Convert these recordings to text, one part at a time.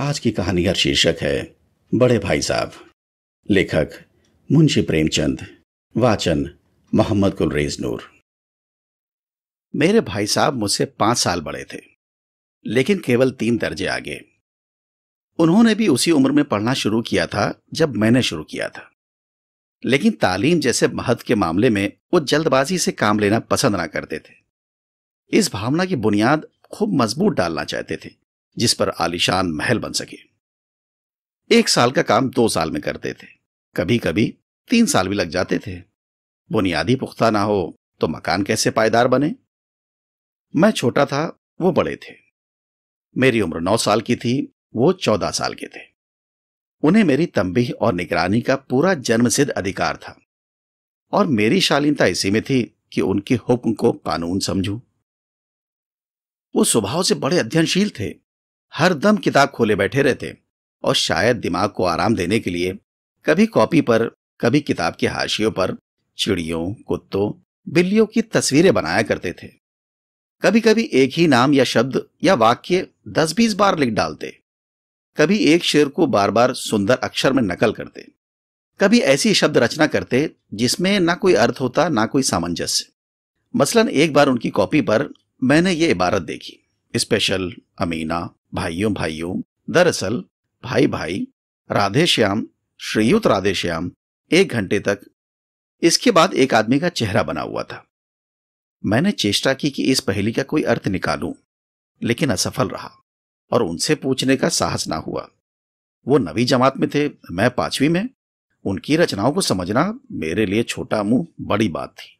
आज की कहानी का शीर्षक है बड़े भाई साहब लेखक मुंशी प्रेमचंद वाचन मोहम्मद गुलरेज नूर मेरे भाई साहब मुझसे पांच साल बड़े थे लेकिन केवल तीन दर्जे आगे उन्होंने भी उसी उम्र में पढ़ना शुरू किया था जब मैंने शुरू किया था लेकिन तालीम जैसे महत्व के मामले में वो जल्दबाजी से काम लेना पसंद ना करते थे इस भावना की बुनियाद खूब मजबूत डालना चाहते थे जिस पर आलिशान महल बन सके एक साल का काम दो साल में करते थे कभी कभी तीन साल भी लग जाते थे बुनियादी पुख्ता ना हो तो मकान कैसे पायदार बने मैं छोटा था वो बड़े थे मेरी उम्र नौ साल की थी वो चौदह साल के थे उन्हें मेरी तंबी और निगरानी का पूरा जन्मसिद्ध अधिकार था और मेरी शालीनता इसी में थी कि उनके हुक्म को कानून समझूं। वो स्वभाव से बड़े अध्ययनशील थे हर दम किताब खोले बैठे रहते और शायद दिमाग को आराम देने के लिए कभी कॉपी पर कभी किताब के हाशियों पर चिड़ियों कुत्तों बिल्लियों की तस्वीरें बनाया करते थे कभी कभी एक ही नाम या शब्द या वाक्य दस बीस बार लिख डालते कभी एक शेर को बार बार सुंदर अक्षर में नकल करते कभी ऐसी शब्द रचना करते जिसमें ना कोई अर्थ होता ना कोई सामंजस्य मसलन एक बार उनकी कॉपी पर मैंने ये इबारत देखी स्पेशल अमीना भाइयों भाइयों दरअसल भाई भाई राधे श्याम राधेश्याम राधे श्याम एक घंटे तक इसके बाद एक आदमी का चेहरा बना हुआ था मैंने चेष्टा की कि इस पहेली का कोई अर्थ निकालूं, लेकिन असफल रहा और उनसे पूछने का साहस ना हुआ वो नवी जमात में थे मैं पांचवी में उनकी रचनाओं को समझना मेरे लिए छोटा मुंह बड़ी बात थी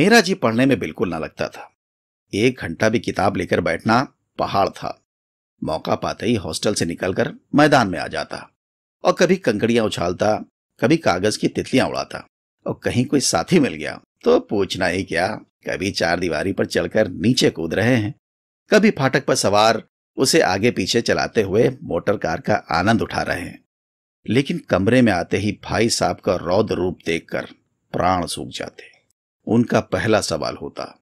मेरा जी पढ़ने में बिल्कुल ना लगता था एक घंटा भी किताब लेकर बैठना पहाड़ था मौका पाते ही हॉस्टल से निकलकर मैदान में आ जाता और कभी कंकड़ियां उछालता कभी कागज की तितलियां उड़ाता और कहीं कोई साथी मिल गया तो पूछना ही क्या कभी चार दीवारी पर चढ़कर नीचे कूद रहे हैं कभी फाटक पर सवार उसे आगे पीछे चलाते हुए मोटर कार का आनंद उठा रहे हैं लेकिन कमरे में आते ही भाई साहब का रौद्र रूप देखकर प्राण सूख जाते उनका पहला सवाल होता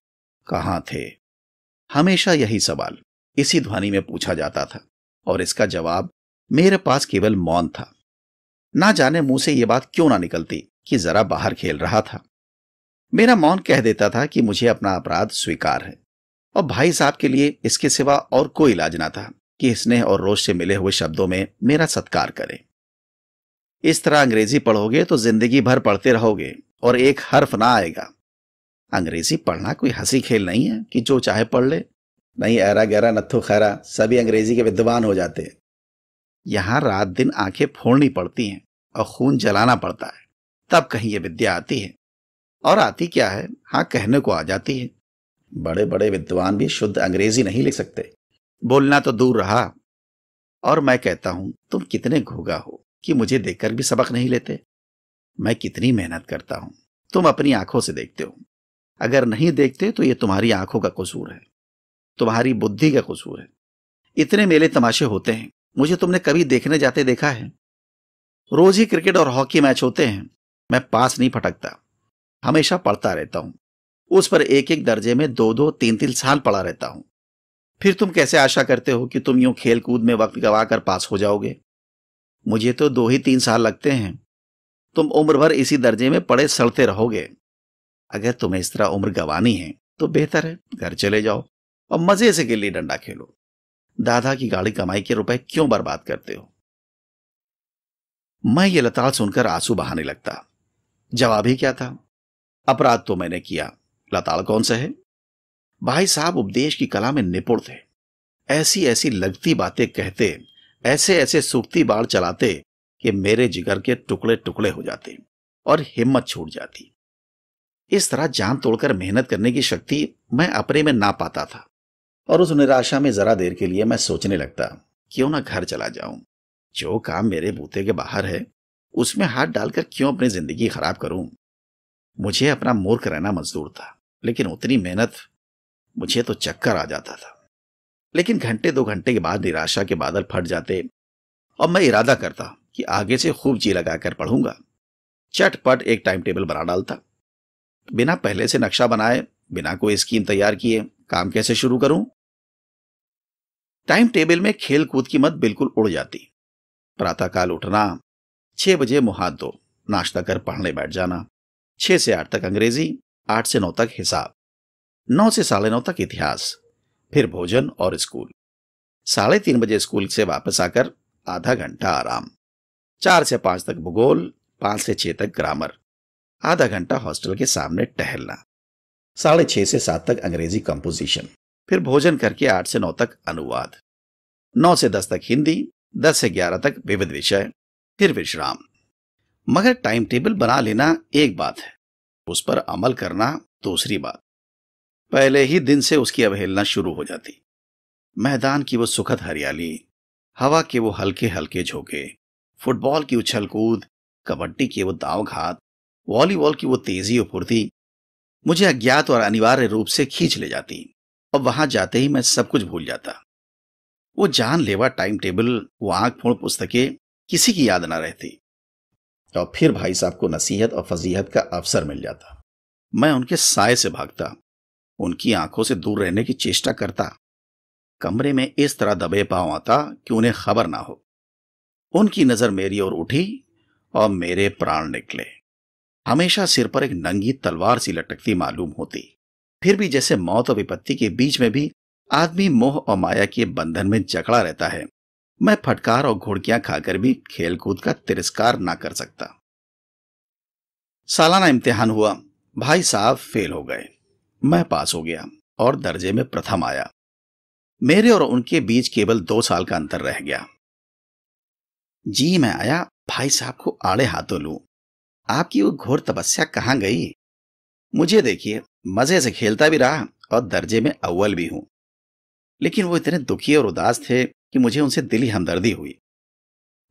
कहाँ थे हमेशा यही सवाल इसी ध्वनि में पूछा जाता था और इसका जवाब मेरे पास केवल मौन था ना जाने मुंह से यह बात क्यों ना निकलती कि जरा बाहर खेल रहा था मेरा मौन कह देता था कि मुझे अपना अपराध स्वीकार है और भाई साहब के लिए इसके सिवा और कोई इलाज ना था कि स्नेह और रोष से मिले हुए शब्दों में मेरा सत्कार करें इस तरह अंग्रेजी पढ़ोगे तो जिंदगी भर पढ़ते रहोगे और एक हर्फ ना आएगा अंग्रेजी पढ़ना कोई हंसी खेल नहीं है कि जो चाहे पढ़ ले नहीं ऐरा गहरा नत्थो खैरा सभी अंग्रेजी के विद्वान हो जाते हैं यहाँ रात दिन आंखें फोड़नी पड़ती हैं और खून जलाना पड़ता है तब कहीं ये विद्या आती है और आती क्या है हाँ कहने को आ जाती है बड़े बड़े विद्वान भी शुद्ध अंग्रेजी नहीं लिख सकते बोलना तो दूर रहा और मैं कहता हूं तुम कितने घोगा हो कि मुझे देखकर भी सबक नहीं लेते मैं कितनी मेहनत करता हूं तुम अपनी आंखों से देखते हो अगर नहीं देखते तो ये तुम्हारी आंखों का कसूर है तुम्हारी बुद्धि का कसूर है इतने मेले तमाशे होते हैं मुझे तुमने कभी देखने जाते देखा है रोज ही क्रिकेट और हॉकी मैच होते हैं मैं पास नहीं फटकता हमेशा पढ़ता रहता हूं उस पर एक एक दर्जे में दो दो तीन तीन साल पड़ा रहता हूं फिर तुम कैसे आशा करते हो कि तुम यूं खेल कूद में वक्त गवा कर पास हो जाओगे मुझे तो दो ही तीन साल लगते हैं तुम उम्र भर इसी दर्जे में पड़े सड़ते रहोगे अगर तुम्हें इस तरह उम्र गंवानी है तो बेहतर है घर चले जाओ और मजे से गिल्ली डंडा खेलो दादा की गाड़ी कमाई के रुपए क्यों बर्बाद करते हो मैं ये लताड़ सुनकर आंसू बहाने लगता जवाब ही क्या था अपराध तो मैंने किया लताड़ कौन सा है भाई साहब उपदेश की कला में निपुण थे ऐसी ऐसी लगती बातें कहते ऐसे ऐसे सूखती बाढ़ चलाते कि मेरे जिगर के टुकड़े टुकड़े हो जाते और हिम्मत छूट जाती इस तरह जान तोड़कर मेहनत करने की शक्ति मैं अपने में ना पाता था और उस निराशा में जरा देर के लिए मैं सोचने लगता क्यों ना घर चला जाऊं जो काम मेरे बूते के बाहर है उसमें हाथ डालकर क्यों अपनी जिंदगी खराब करूं मुझे अपना मूर्ख रहना मजदूर था लेकिन उतनी मेहनत मुझे तो चक्कर आ जाता था लेकिन घंटे दो घंटे के बाद निराशा के बादल फट जाते और मैं इरादा करता कि आगे से खूब जी लगाकर पढ़ूंगा चटपट एक टाइम टेबल बना डालता बिना पहले से नक्शा बनाए बिना कोई स्कीम तैयार किए काम कैसे शुरू करूं टाइम टेबल में खेल कूद की मत बिल्कुल उड़ जाती प्रातःकाल उठना छह बजे मुहात दो नाश्ता कर पढ़ने बैठ जाना छह से आठ तक अंग्रेजी आठ से नौ तक हिसाब नौ से साढ़े नौ तक इतिहास फिर भोजन और स्कूल साढ़े तीन बजे स्कूल से वापस आकर आधा घंटा आराम चार से पांच तक भूगोल पांच से छह तक ग्रामर आधा घंटा हॉस्टल के सामने टहलना साढ़े छह से सात तक अंग्रेजी कंपोजिशन फिर भोजन करके आठ से नौ तक अनुवाद नौ से दस तक हिंदी दस से ग्यारह तक विविध विषय फिर विश्राम मगर टाइम टेबल बना लेना एक बात है उस पर अमल करना दूसरी बात पहले ही दिन से उसकी अवहेलना शुरू हो जाती मैदान की वो सुखद हरियाली हवा के वो हल्के हल्के झोंके फुटबॉल की उछल कूद कबड्डी के वो दाव घात वॉलीबॉल की वो तेजी और फुर्ती मुझे अज्ञात और अनिवार्य रूप से खींच ले जाती और वहां जाते ही मैं सब कुछ भूल जाता वो जानलेवा टाइम टेबल वो आंख फोड़ पुस्तकें किसी की याद ना रहती और फिर भाई साहब को नसीहत और फजीहत का अवसर मिल जाता मैं उनके साय से भागता उनकी आंखों से दूर रहने की चेष्टा करता कमरे में इस तरह दबे पांव आता कि उन्हें खबर ना हो उनकी नजर मेरी ओर उठी और मेरे प्राण निकले हमेशा सिर पर एक नंगी तलवार सी लटकती मालूम होती फिर भी जैसे मौत और विपत्ति के बीच में भी आदमी मोह और माया के बंधन में जकड़ा रहता है मैं फटकार और घोड़कियां खाकर भी खेलकूद का तिरस्कार ना कर सकता सालाना इम्तिहान हुआ भाई साहब फेल हो गए मैं पास हो गया और दर्जे में प्रथम आया मेरे और उनके बीच केवल दो साल का अंतर रह गया जी मैं आया भाई साहब को आड़े हाथों लू आपकी वो घोर तपस्या कहाँ गई मुझे देखिए मजे से खेलता भी रहा और दर्जे में अव्वल भी हूं लेकिन वो इतने दुखी और उदास थे कि मुझे उनसे दिली हमदर्दी हुई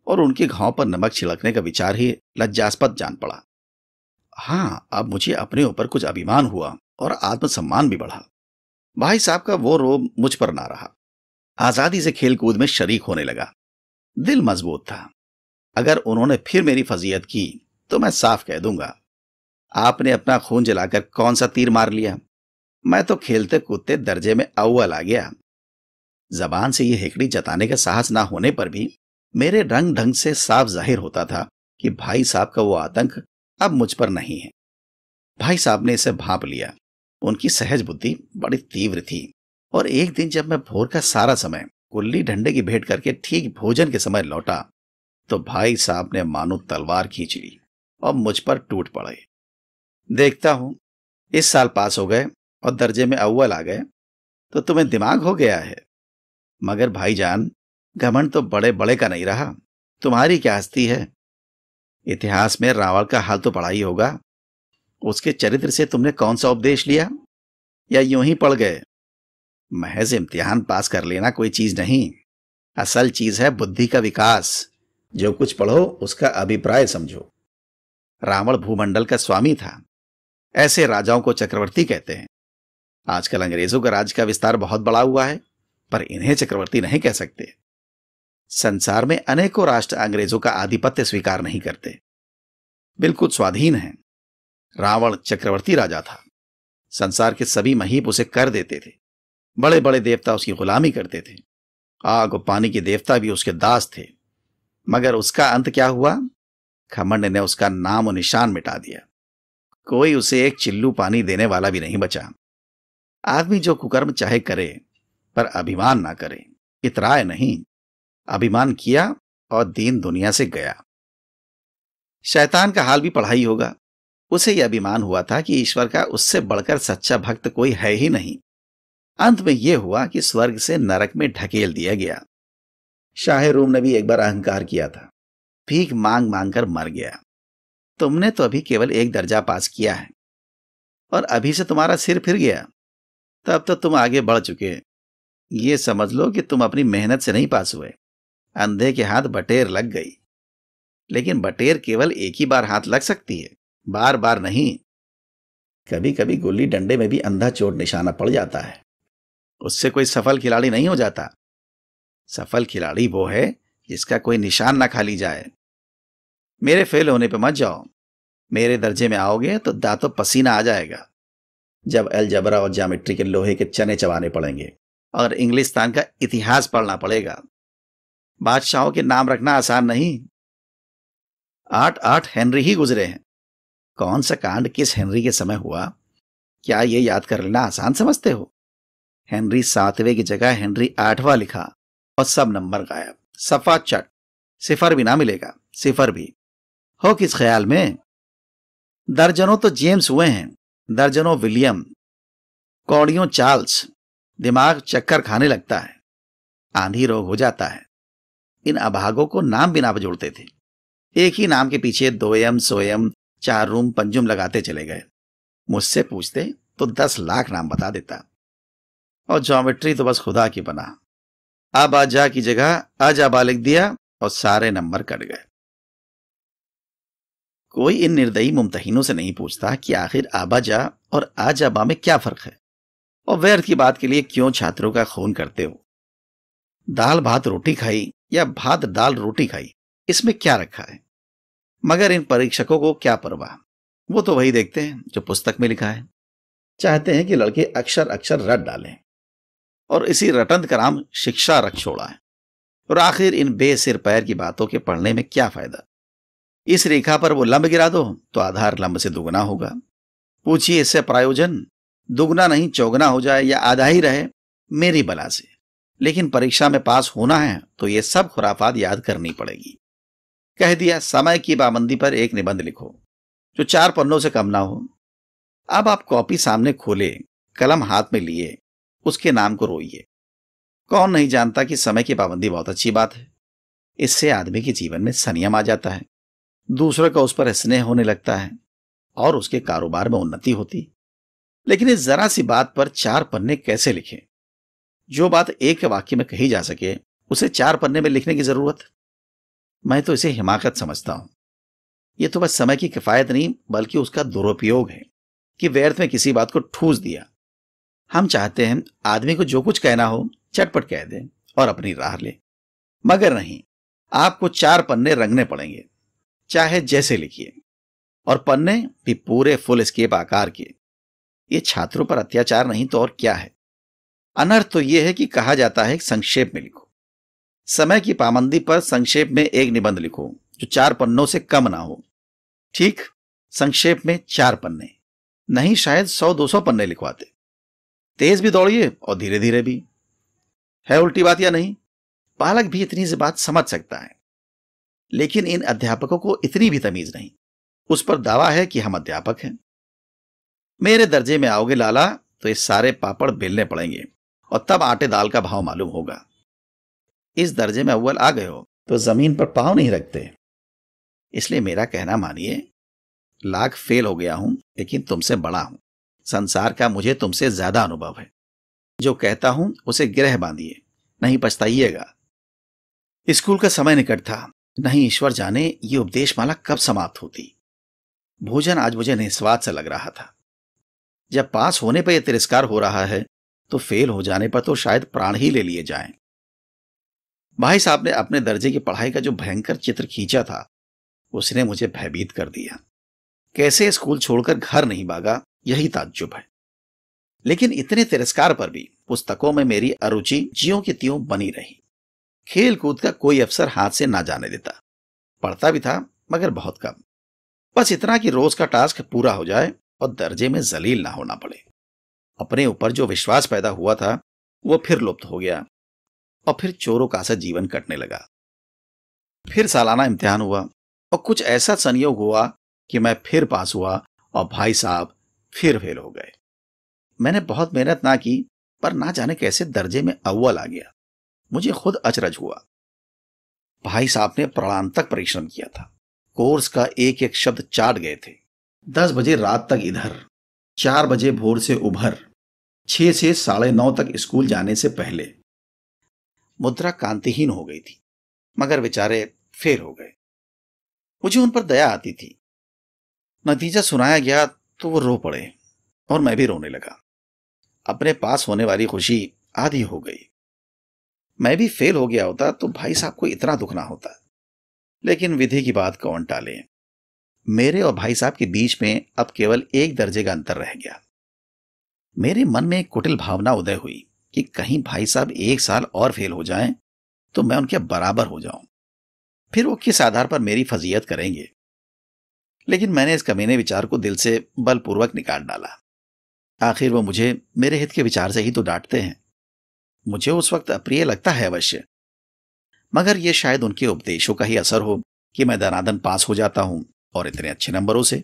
और उनके घाव पर नमक छिड़कने का विचार ही लज्जास्पद जान पड़ा हाँ अब मुझे अपने ऊपर कुछ अभिमान हुआ और आत्मसम्मान भी बढ़ा भाई साहब का वो रोब मुझ पर ना रहा आजादी से खेलकूद में शरीक होने लगा दिल मजबूत था अगर उन्होंने फिर मेरी फजीयत की तो मैं साफ कह दूंगा आपने अपना खून जलाकर कौन सा तीर मार लिया मैं तो खेलते कूदते दर्जे में अव्वल आ गया जबान से यह हेकड़ी जताने का साहस ना होने पर भी मेरे रंग ढंग से साफ जाहिर होता था कि भाई साहब का वो आतंक अब मुझ पर नहीं है भाई साहब ने इसे भाप लिया उनकी सहज बुद्धि बड़ी तीव्र थी और एक दिन जब मैं भोर का सारा समय कुल्ली ढंडे की भेंट करके ठीक भोजन के समय लौटा तो भाई साहब ने मानो तलवार खींच ली और मुझ पर टूट पड़े देखता हूं इस साल पास हो गए और दर्जे में अव्वल आ गए तो तुम्हें दिमाग हो गया है मगर भाईजान घमंड तो बड़े बड़े का नहीं रहा तुम्हारी क्या हस्ती है इतिहास में रावण का हाल तो पड़ा ही होगा उसके चरित्र से तुमने कौन सा उपदेश लिया या यूं ही पड़ गए महज इम्तिहान पास कर लेना कोई चीज नहीं असल चीज है बुद्धि का विकास जो कुछ पढ़ो उसका अभिप्राय समझो रावण भूमंडल का स्वामी था ऐसे राजाओं को चक्रवर्ती कहते हैं आजकल अंग्रेजों का राज का विस्तार बहुत बड़ा हुआ है पर इन्हें चक्रवर्ती नहीं कह सकते संसार में अनेकों राष्ट्र अंग्रेजों का आधिपत्य स्वीकार नहीं करते बिल्कुल स्वाधीन है रावण चक्रवर्ती राजा था संसार के सभी महीप उसे कर देते थे बड़े बड़े देवता उसकी गुलामी करते थे आग और पानी के देवता भी उसके दास थे मगर उसका अंत क्या हुआ खमंड ने उसका नाम और निशान मिटा दिया कोई उसे एक चिल्लू पानी देने वाला भी नहीं बचा आदमी जो कुकर्म चाहे करे पर अभिमान ना करे इतराए नहीं अभिमान किया और दीन दुनिया से गया शैतान का हाल भी पढ़ाई होगा उसे यह अभिमान हुआ था कि ईश्वर का उससे बढ़कर सच्चा भक्त कोई है ही नहीं अंत में यह हुआ कि स्वर्ग से नरक में ढकेल दिया गया शाह रूम ने भी एक बार अहंकार किया था भीख मांग मांग कर मर गया तुमने तो अभी केवल एक दर्जा पास किया है और अभी से तुम्हारा सिर फिर गया तब तो तुम आगे बढ़ चुके ये समझ लो कि तुम अपनी मेहनत से नहीं पास हुए अंधे के हाथ बटेर लग गई लेकिन बटेर केवल एक ही बार हाथ लग सकती है बार बार नहीं कभी कभी गुल्ली डंडे में भी अंधा चोट निशाना पड़ जाता है उससे कोई सफल खिलाड़ी नहीं हो जाता सफल खिलाड़ी वो है जिसका कोई निशान ना खाली जाए मेरे फेल होने पर मत जाओ मेरे दर्जे में आओगे तो दांतों पसीना आ जाएगा जब अलजबरा और जामेट्री के लोहे के चने चबाने पड़ेंगे और इंग्लिस्तान का इतिहास पढ़ना पड़ेगा बादशाहों के नाम रखना आसान नहीं आठ आठ हेनरी ही गुजरे हैं कौन सा कांड किस हेनरी के समय हुआ क्या ये याद कर लेना आसान समझते हो हेनरी सातवें की जगह हेनरी आठवां लिखा और सब नंबर गायब सफा चट सिफर भी ना मिलेगा सिफर भी हो किस ख्याल में दर्जनों तो जेम्स हुए हैं दर्जनों विलियम कौड़ियों चार्ल्स दिमाग चक्कर खाने लगता है आंधी रोग हो जाता है इन अभागों को नाम भी ना जोड़ते थे एक ही नाम के पीछे दोयम सोयम चार रूम पंजुम लगाते चले गए मुझसे पूछते तो दस लाख नाम बता देता और ज्योमेट्री तो बस खुदा की बना अब अजा की जगह अजाबा लिख दिया और सारे नंबर कट गए कोई इन निर्दयी मुमतहिनों से नहीं पूछता कि आखिर आबाजा और आजाबा में क्या फर्क है और व्यर्थ की बात के लिए क्यों छात्रों का खून करते हो दाल भात रोटी खाई या भात दाल रोटी खाई इसमें क्या रखा है मगर इन परीक्षकों को क्या परवाह वो तो वही देखते हैं जो पुस्तक में लिखा है चाहते हैं कि लड़के अक्षर अक्षर रट डालें और इसी रटन का नाम शिक्षा रख छोड़ा है और आखिर इन बेसिर पैर की बातों के पढ़ने में क्या फायदा इस रेखा पर वो लंब गिरा दो तो आधार लंब से दुगना होगा पूछिए इससे प्रायोजन दुगना नहीं चौगना हो जाए या आधा ही रहे मेरी बला से लेकिन परीक्षा में पास होना है तो ये सब खुराफात याद करनी पड़ेगी कह दिया समय की पाबंदी पर एक निबंध लिखो जो चार पन्नों से कम ना हो अब आप कॉपी सामने खोले कलम हाथ में लिए उसके नाम को रोइए कौन नहीं जानता कि समय की पाबंदी बहुत अच्छी बात है इससे आदमी के जीवन में संयम आ जाता है दूसरों का उस पर स्नेह होने लगता है और उसके कारोबार में उन्नति होती लेकिन इस जरा सी बात पर चार पन्ने कैसे लिखे जो बात एक वाक्य में कही जा सके उसे चार पन्ने में लिखने की जरूरत मैं तो इसे हिमाकत समझता हूं यह तो बस समय की किफायत नहीं बल्कि उसका दुरुपयोग है कि व्यर्थ में किसी बात को ठूस दिया हम चाहते हैं आदमी को जो कुछ कहना हो चटपट कह दे और अपनी राह ले मगर नहीं आपको चार पन्ने रंगने पड़ेंगे चाहे जैसे लिखिए और पन्ने भी पूरे फुल स्केप आकार के ये छात्रों पर अत्याचार नहीं तो और क्या है अनर्थ तो यह है कि कहा जाता है संक्षेप में लिखो समय की पाबंदी पर संक्षेप में एक निबंध लिखो जो चार पन्नों से कम ना हो ठीक संक्षेप में चार पन्ने नहीं शायद सौ दो सौ पन्ने लिखवाते तेज भी दौड़िए और धीरे धीरे भी है उल्टी बात या नहीं बालक भी इतनी सी बात समझ सकता है लेकिन इन अध्यापकों को इतनी भी तमीज नहीं उस पर दावा है कि हम अध्यापक हैं मेरे दर्जे में आओगे लाला तो ये सारे पापड़ बेलने पड़ेंगे और तब आटे दाल का भाव मालूम होगा इस दर्जे में अव्वल आ गए हो तो जमीन पर पाव नहीं रखते इसलिए मेरा कहना मानिए लाख फेल हो गया हूं लेकिन तुमसे बड़ा हूं संसार का मुझे तुमसे ज्यादा अनुभव है जो कहता हूं उसे ग्रह बांधिए नहीं पछताइएगा स्कूल का समय निकट था नहीं ईश्वर जाने ये उपदेश माला कब समाप्त होती भोजन आज मुझे निस्वाद से लग रहा था जब पास होने पर यह तिरस्कार हो रहा है तो फेल हो जाने पर तो शायद प्राण ही ले लिए जाएं। भाई साहब ने अपने दर्जे की पढ़ाई का जो भयंकर चित्र खींचा था उसने मुझे भयभीत कर दिया कैसे स्कूल छोड़कर घर नहीं भागा यही ताज्जुब है लेकिन इतने तिरस्कार पर भी पुस्तकों में मेरी अरुचि जियो की त्यों बनी रही खेल कूद का कोई अवसर हाथ से ना जाने देता पढ़ता भी था मगर बहुत कम बस इतना कि रोज का टास्क पूरा हो जाए और दर्जे में जलील ना होना पड़े अपने ऊपर जो विश्वास पैदा हुआ था वो फिर लुप्त हो गया और फिर चोरों का सा जीवन कटने लगा फिर सालाना इम्तिहान हुआ और कुछ ऐसा संयोग हुआ कि मैं फिर पास हुआ और भाई साहब फिर फेल हो गए मैंने बहुत मेहनत ना की पर ना जाने कैसे दर्जे में अव्वल आ गया मुझे खुद अचरज हुआ भाई साहब ने प्रणाम तक परिश्रम किया था कोर्स का एक एक शब्द चाट गए थे दस बजे रात तक इधर चार बजे भोर से उभर छह से साढ़े नौ तक स्कूल जाने से पहले मुद्रा कांतिहीन हो गई थी मगर बेचारे फेल हो गए मुझे उन पर दया आती थी नतीजा सुनाया गया तो वो रो पड़े और मैं भी रोने लगा अपने पास होने वाली खुशी आधी हो गई मैं भी फेल हो गया होता तो भाई साहब को इतना दुख ना होता लेकिन विधि की बात कौन टाले मेरे और भाई साहब के बीच में अब केवल एक दर्जे का अंतर रह गया मेरे मन में एक कुटिल भावना उदय हुई कि कहीं भाई साहब एक साल और फेल हो जाएं तो मैं उनके बराबर हो जाऊं फिर वो किस आधार पर मेरी फजीयत करेंगे लेकिन मैंने इस कमीने विचार को दिल से बलपूर्वक निकाल डाला आखिर वो मुझे मेरे हित के विचार से ही तो डांटते हैं मुझे उस वक्त अप्रिय लगता है अवश्य मगर यह शायद उनके उपदेशों का ही असर हो कि मैं दनादन पास हो जाता हूं और इतने अच्छे नंबरों से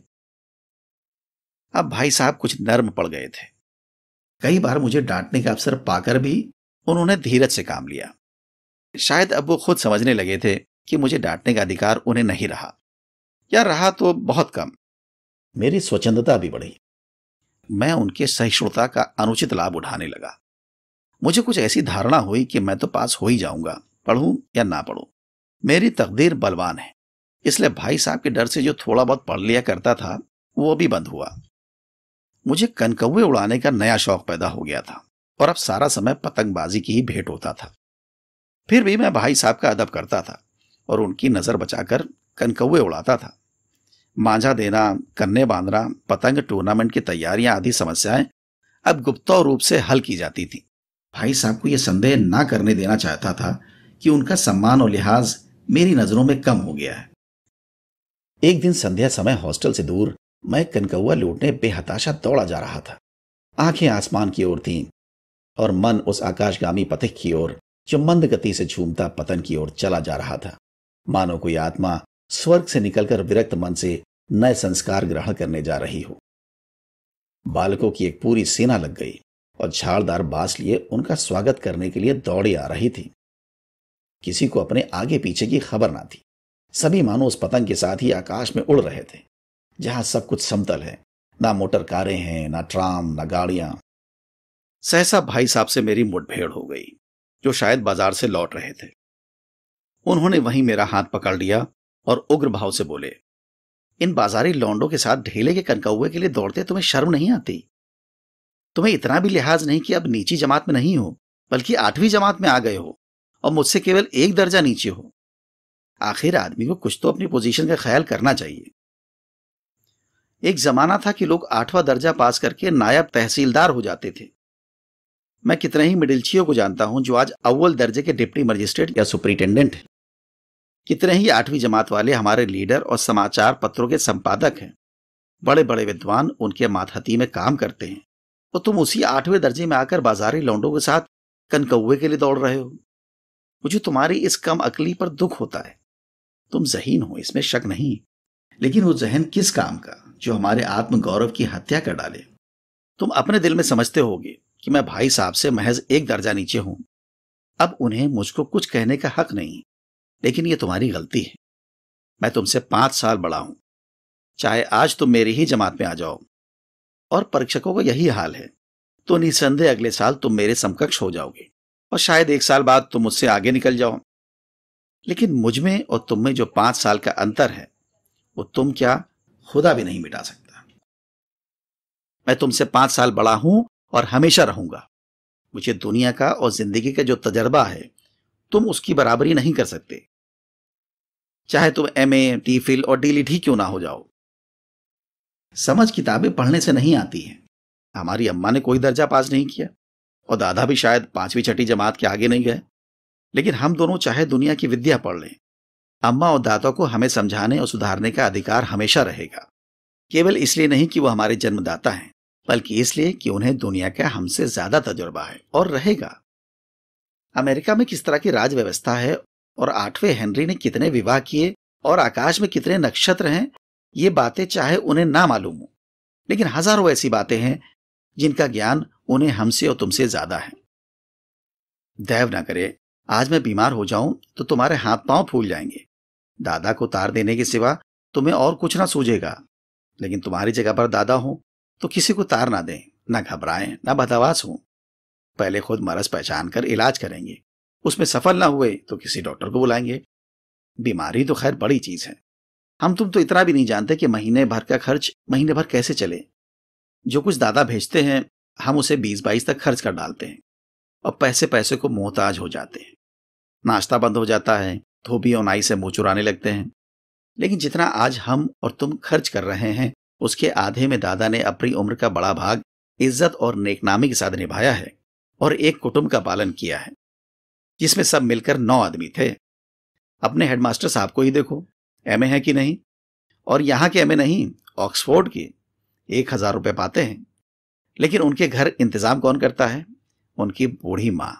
अब भाई साहब कुछ नर्म पड़ गए थे कई बार मुझे डांटने का अवसर पाकर भी उन्होंने धीरज से काम लिया शायद अब वो खुद समझने लगे थे कि मुझे डांटने का अधिकार उन्हें नहीं रहा या रहा तो बहुत कम मेरी स्वच्छंदता भी बढ़ी मैं उनके सहिष्णुता का अनुचित लाभ उठाने लगा मुझे कुछ ऐसी धारणा हुई कि मैं तो पास हो ही जाऊंगा पढ़ूं या ना पढ़ूं मेरी तकदीर बलवान है इसलिए भाई साहब के डर से जो थोड़ा बहुत पढ़ लिया करता था वो भी बंद हुआ मुझे कनकौए उड़ाने का नया शौक पैदा हो गया था और अब सारा समय पतंगबाजी की ही भेंट होता था फिर भी मैं भाई साहब का अदब करता था और उनकी नजर बचाकर कनकौवे उड़ाता था मांझा देना कन्ने बांधना पतंग टूर्नामेंट की तैयारियां आदि समस्याएं अब गुप्त रूप से हल की जाती थी भाई साहब को यह संदेह ना करने देना चाहता था कि उनका सम्मान और लिहाज मेरी नजरों में कम हो गया है एक दिन संध्या समय हॉस्टल से दूर मैं कनकौआ लूटने बेहताशा दौड़ा जा रहा था आंखें आसमान की ओर थीं और मन उस आकाशगामी पथिक की ओर जो मंद गति से झूमता पतन की ओर चला जा रहा था मानो कोई आत्मा स्वर्ग से निकलकर विरक्त मन से नए संस्कार ग्रहण करने जा रही हो बालकों की एक पूरी सेना लग गई और झाड़दार बांस लिए उनका स्वागत करने के लिए दौड़ी आ रही थी किसी को अपने आगे पीछे की खबर ना थी सभी मानो उस पतंग के साथ ही आकाश में उड़ रहे थे जहां सब कुछ समतल है ना मोटर कारें हैं ना ट्राम ना गाड़ियां सहसा भाई साहब से मेरी मुठभेड़ हो गई जो शायद बाजार से लौट रहे थे उन्होंने वहीं मेरा हाथ पकड़ लिया और उग्र भाव से बोले इन बाजारी लौंडों के साथ ढेले के कनकौए के लिए दौड़ते तुम्हें शर्म नहीं आती तुम्हें इतना भी लिहाज नहीं कि अब नीची जमात में नहीं हो बल्कि आठवीं जमात में आ गए हो और मुझसे केवल एक दर्जा नीचे हो आखिर आदमी को कुछ तो अपनी पोजीशन का ख्याल करना चाहिए एक जमाना था कि लोग आठवां दर्जा पास करके नायब तहसीलदार हो जाते थे मैं कितने ही मिडिलचियों को जानता हूं जो आज अव्वल दर्जे के डिप्टी मजिस्ट्रेट या सुपरिटेंडेंट कितने ही आठवीं जमात वाले हमारे लीडर और समाचार पत्रों के संपादक हैं बड़े बड़े विद्वान उनके मातहती में काम करते हैं और तो तुम उसी आठवें दर्जे में आकर बाजारी लौंडों के साथ कनकौए के लिए दौड़ रहे हो मुझे तुम्हारी इस कम अकली पर दुख होता है तुम जहीन हो इसमें शक नहीं लेकिन वो जहन किस काम का जो हमारे आत्मगौरव की हत्या कर डाले तुम अपने दिल में समझते होगे कि मैं भाई साहब से महज एक दर्जा नीचे हूं अब उन्हें मुझको कुछ कहने का हक नहीं लेकिन यह तुम्हारी गलती है मैं तुमसे पांच साल बड़ा हूं चाहे आज तुम मेरी ही जमात में आ जाओ और परीक्षकों का यही हाल है तो निसंदेह अगले साल तुम मेरे समकक्ष हो जाओगे और शायद एक साल बाद तुम मुझसे आगे निकल जाओ लेकिन मुझ में और तुम में जो पांच साल का अंतर है वो तुम क्या खुदा भी नहीं मिटा सकता मैं तुमसे पांच साल बड़ा हूं और हमेशा रहूंगा मुझे दुनिया का और जिंदगी का जो तजर्बा है तुम उसकी बराबरी नहीं कर सकते चाहे तुम एम ए टी फिल और डी ही क्यों ना हो जाओ समझ किताबें पढ़ने से नहीं आती हैं हमारी अम्मा ने कोई दर्जा पास नहीं किया और दादा भी शायद पांचवी छठी जमात के आगे नहीं गए लेकिन हम दोनों चाहे दुनिया की विद्या पढ़ लें अम्मा और दादा को हमें समझाने और सुधारने का अधिकार हमेशा रहेगा केवल इसलिए नहीं कि वो हमारे जन्मदाता हैं बल्कि इसलिए कि उन्हें दुनिया का हमसे ज्यादा तजुर्बा है और रहेगा अमेरिका में किस तरह की राज व्यवस्था है और आठवें हेनरी ने कितने विवाह किए और आकाश में कितने नक्षत्र हैं ये बातें चाहे उन्हें ना मालूम हो लेकिन हजारों ऐसी बातें हैं जिनका ज्ञान उन्हें हमसे और तुमसे ज्यादा है दैव ना करे आज मैं बीमार हो जाऊं तो तुम्हारे हाथ पांव फूल जाएंगे दादा को तार देने के सिवा तुम्हें और कुछ ना सूझेगा लेकिन तुम्हारी जगह पर दादा हो तो किसी को तार ना दें ना घबराएं ना बदावास हों पहले खुद मरज पहचान कर इलाज करेंगे उसमें सफल ना हुए तो किसी डॉक्टर को बुलाएंगे बीमारी तो खैर बड़ी चीज है हम तुम तो इतना भी नहीं जानते कि महीने भर का खर्च महीने भर कैसे चले जो कुछ दादा भेजते हैं हम उसे बीस बाईस तक खर्च कर डालते हैं और पैसे पैसे को मोहताज हो जाते हैं नाश्ता बंद हो जाता है धोबी और नाई से मुंह चुराने लगते हैं लेकिन जितना आज हम और तुम खर्च कर रहे हैं उसके आधे में दादा ने अपनी उम्र का बड़ा भाग इज्जत और नेकनामी के साथ निभाया है और एक कुटुंब का पालन किया है जिसमें सब मिलकर नौ आदमी थे अपने हेडमास्टर साहब को ही देखो एम है कि नहीं और यहां के एम नहीं ऑक्सफोर्ड के एक हजार रुपये पाते हैं लेकिन उनके घर इंतजाम कौन करता है उनकी बूढ़ी माँ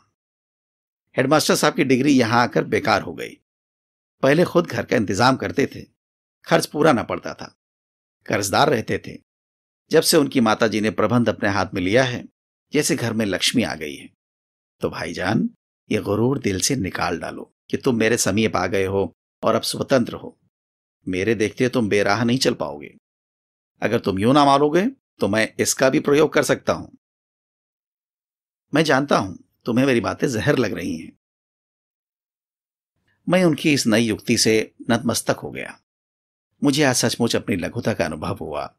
हेडमास्टर साहब की डिग्री यहां आकर बेकार हो गई पहले खुद घर का इंतजाम करते थे खर्च पूरा ना पड़ता था कर्जदार रहते थे जब से उनकी माताजी ने प्रबंध अपने हाथ में लिया है जैसे घर में लक्ष्मी आ गई है तो भाईजान ये गुरूर दिल से निकाल डालो कि तुम मेरे समीप आ गए हो और अब स्वतंत्र हो मेरे देखते तुम बेराह नहीं चल पाओगे अगर तुम यूं ना मारोगे तो मैं इसका भी प्रयोग कर सकता हूं मैं जानता हूं तुम्हें मेरी बातें जहर लग रही हैं मैं उनकी इस नई युक्ति से नतमस्तक हो गया मुझे आज सचमुच अपनी लघुता का अनुभव हुआ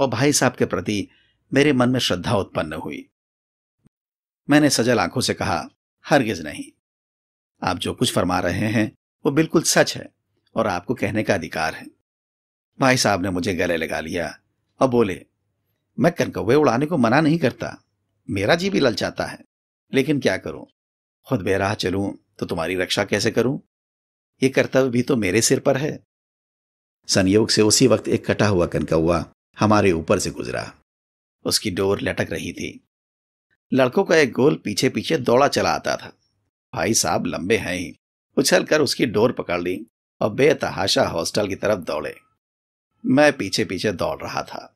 और भाई साहब के प्रति मेरे मन में श्रद्धा उत्पन्न हुई मैंने सजल आंखों से कहा हरगिज नहीं आप जो कुछ फरमा रहे हैं वो बिल्कुल सच है और आपको कहने का अधिकार है भाई साहब ने मुझे गले लगा लिया और बोले मैं कनकौ उड़ाने को मना नहीं करता मेरा जी भी ललचाता है लेकिन क्या करूं खुद बेराह चलूं तो तुम्हारी रक्षा कैसे करूं ये कर्तव्य भी तो मेरे सिर पर है संयोग से उसी वक्त एक कटा हुआ कनकौआ हमारे ऊपर से गुजरा उसकी डोर लटक रही थी लड़कों का एक गोल पीछे पीछे दौड़ा चला आता था भाई साहब लंबे हैं ही उछल कर उसकी डोर पकड़ ली और बेतहाशा हॉस्टल की तरफ दौड़े मैं पीछे पीछे दौड़ रहा था